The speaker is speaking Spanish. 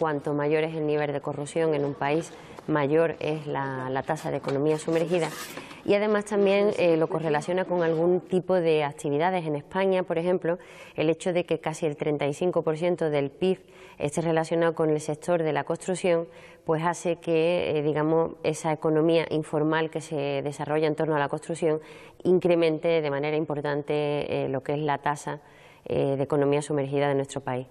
Cuanto mayor es el nivel de corrupción en un país, mayor es la, tasa de economía sumergida. Y además también eh, lo correlaciona con algún tipo de actividades. En España, por ejemplo, el hecho de que casi el 35% del PIB esté relacionado con el sector de la construcción, pues hace que, eh, digamos, esa economía informal que se desarrolla en torno a la construcción incremente de manera importante eh, lo que es la tasa de economía sumergida de nuestro país.